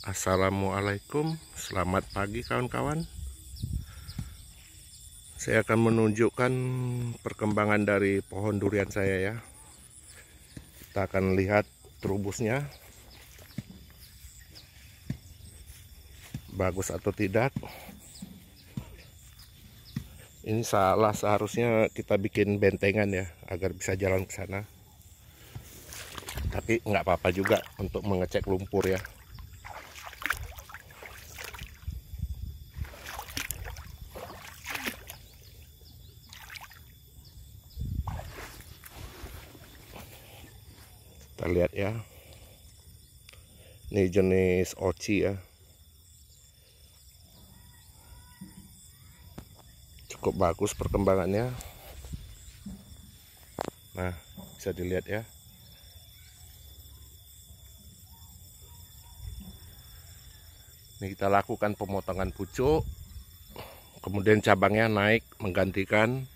Assalamualaikum Selamat pagi kawan-kawan Saya akan menunjukkan perkembangan dari pohon durian saya ya Kita akan lihat terubusnya Bagus atau tidak Ini salah seharusnya kita bikin bentengan ya Agar bisa jalan ke sana Tapi nggak apa-apa juga untuk mengecek lumpur ya kita lihat ya ini jenis oci ya cukup bagus perkembangannya nah bisa dilihat ya ini kita lakukan pemotongan pucuk kemudian cabangnya naik menggantikan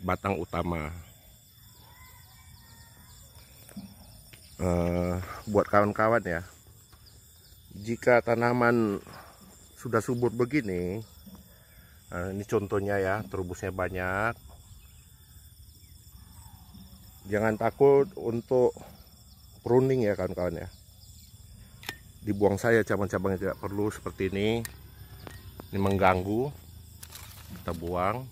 batang utama Eh, buat kawan-kawan ya jika tanaman sudah subur begini uh, ini contohnya ya terubusnya banyak jangan takut untuk pruning ya kawan-kawan ya dibuang saya cabang-cabangnya tidak perlu seperti ini ini mengganggu kita buang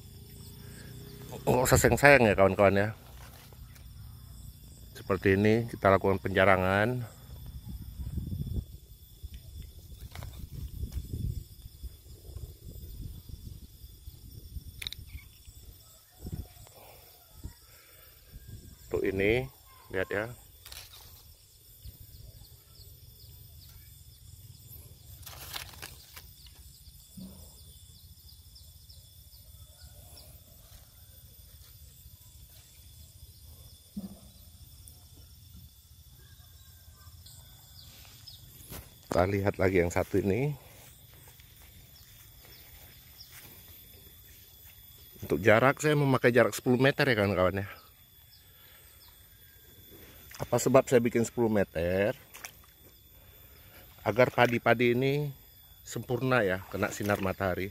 oh usah oh, sayang ya kawan-kawan ya seperti ini kita lakukan penjarangan untuk ini lihat ya kita lihat lagi yang satu ini untuk jarak saya memakai jarak 10 meter ya kawan-kawan ya apa sebab saya bikin 10 meter agar padi-padi ini sempurna ya kena sinar matahari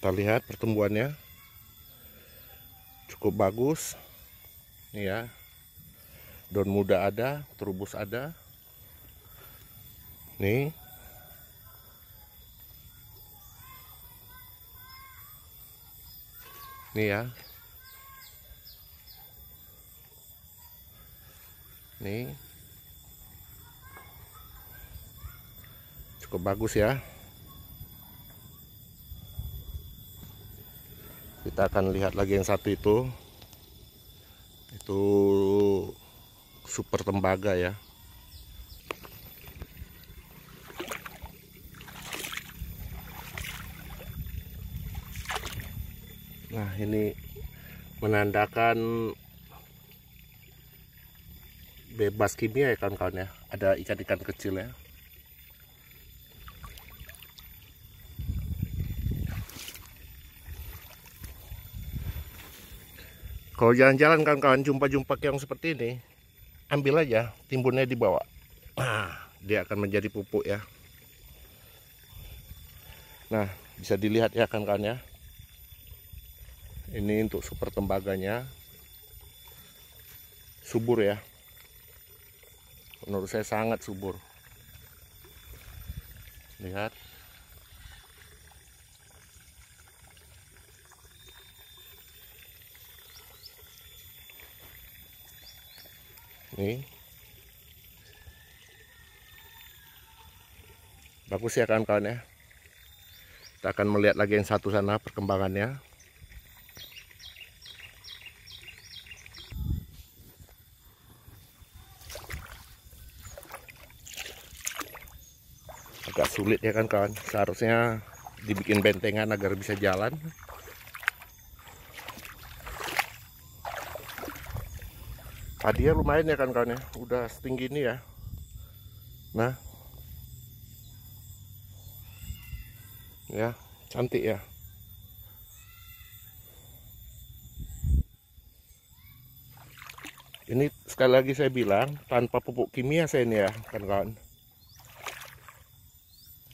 kita lihat pertumbuhannya cukup bagus ini ya daun muda ada terubus ada nih nih ya nih cukup bagus ya kita akan lihat lagi yang satu itu itu super tembaga ya nah ini menandakan bebas kimia ya kawan-kawan ya ada ikan-ikan kecil ya kalau jalan-jalan kawan-kawan jumpa-jumpa yang seperti ini ambil aja timbunnya dibawa nah dia akan menjadi pupuk ya nah bisa dilihat ya kan kan ya ini untuk super tembaganya subur ya menurut saya sangat subur lihat ini Bagus ya kawan-kawan ya. Kita akan melihat lagi yang satu sana perkembangannya. Agak sulit ya kan kawan. Seharusnya dibikin bentengan agar bisa jalan. Tadi lumayan ya kan kawan ya, udah setinggi ini ya. Nah. Ya, cantik ya. Ini sekali lagi saya bilang tanpa pupuk kimia saya ini ya, kan kawan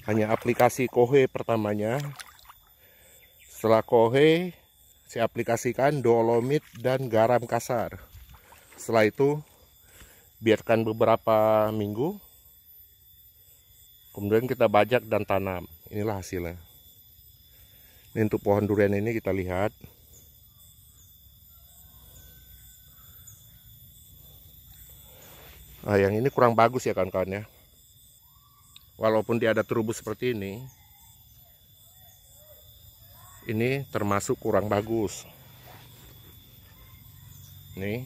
Hanya aplikasi Kohe pertamanya. Setelah Kohe saya aplikasikan dolomit dan garam kasar setelah itu biarkan beberapa minggu kemudian kita bajak dan tanam inilah hasilnya ini untuk pohon durian ini kita lihat Nah, yang ini kurang bagus ya kawan-kawan ya. Walaupun dia ada terubus seperti ini, ini termasuk kurang bagus. Nih,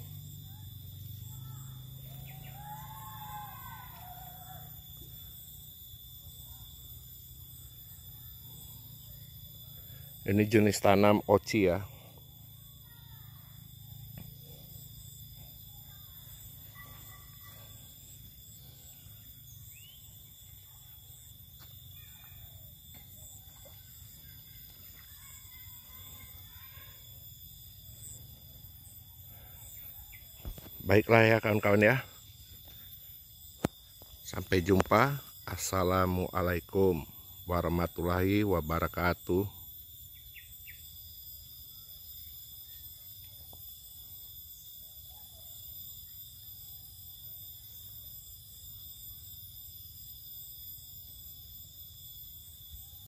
Ini jenis tanam oci ya. Baiklah ya kawan-kawan ya. Sampai jumpa. Assalamualaikum warahmatullahi wabarakatuh.